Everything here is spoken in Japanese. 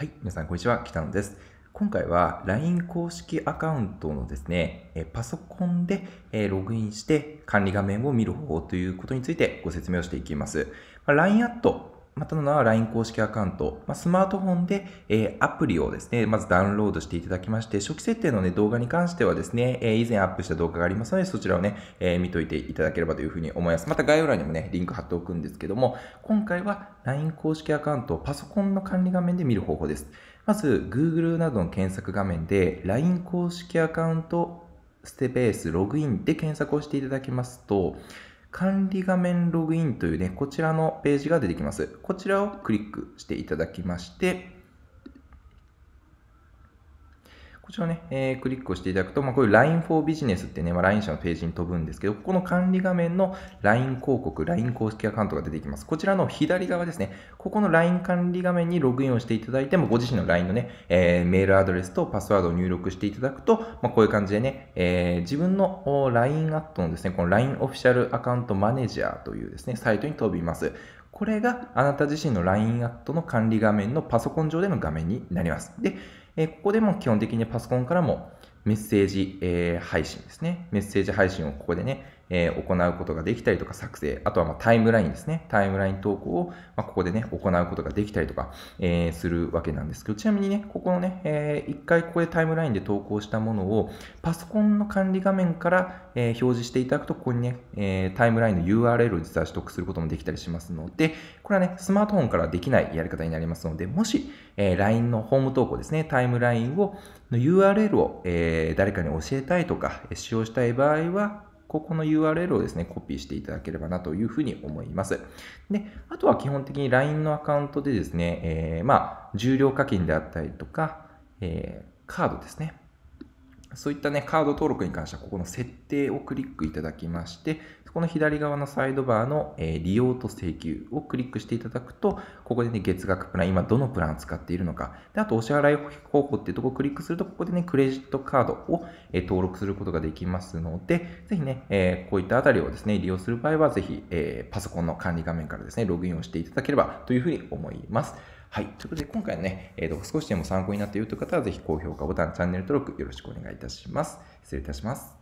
はい、皆さんこんにちは、北野です。今回は LINE 公式アカウントのですね、パソコンでログインして管理画面を見る方法ということについてご説明をしていきます。LINE アットまたの名は LINE 公式アカウント、まあ、スマートフォンで、えー、アプリをですね、まずダウンロードしていただきまして、初期設定の、ね、動画に関してはですね、えー、以前アップした動画がありますので、そちらをね、えー、見といていただければというふうに思います。また概要欄にもね、リンク貼っておくんですけども、今回は LINE 公式アカウントをパソコンの管理画面で見る方法です。まず、Google などの検索画面で LINE 公式アカウントステペースログインで検索をしていただきますと、管理画面ログインというね、こちらのページが出てきます。こちらをクリックしていただきまして、こちらね、えー、クリックをしていただくと、まあ、こういう LINE for Business ってね、まあ、LINE 社のページに飛ぶんですけど、ここの管理画面の LINE 広告、LINE 公式アカウントが出てきます。こちらの左側ですね、ここの LINE 管理画面にログインをしていただいても、ご自身の LINE のね、えー、メールアドレスとパスワードを入力していただくと、まあ、こういう感じでね、えー、自分の LINE アットのですね、この LINE オフィシャルアカウントマネージャーというですね、サイトに飛びます。これがあなた自身の LINE アットの管理画面のパソコン上での画面になります。で、えここでも基本的にパソコンからもメッセージ、え配信ですね。メッセージ配信をここでね、えー、行うことができたりとか作成、あとはまタイムラインですね。タイムライン投稿を、まここでね、行うことができたりとか、えー、するわけなんですけど、ちなみにね、ここのね、えー、一回ここでタイムラインで投稿したものを、パソコンの管理画面から、え表示していただくと、ここにね、えタイムラインの URL を実は取得することもできたりしますので、これはね、スマートフォンからできないやり方になりますので、もし、え LINE のホーム投稿ですね、タイムラインを、の URL を、え誰かに教えたいとか、使用したい場合は、ここの URL をですね、コピーしていただければなというふうに思います。で、あとは基本的に LINE のアカウントでですね、えー、まあ、重量課金であったりとか、えー、カードですね。そういったね、カード登録に関しては、ここの設定をクリックいただきまして、この左側のサイドバーの、えー、利用と請求をクリックしていただくと、ここでね、月額プラン、今どのプランを使っているのか、であとお支払い方法っていうところをクリックすると、ここでね、クレジットカードを、えー、登録することができますので、ぜひね、えー、こういったあたりをですね、利用する場合は、ぜひ、えパソコンの管理画面からですね、ログインをしていただければというふうに思います。はい。ということで、今回ね、えー、と少しでも参考になっているという方は、ぜひ高評価ボタン、チャンネル登録よろしくお願いいたします。失礼いたします。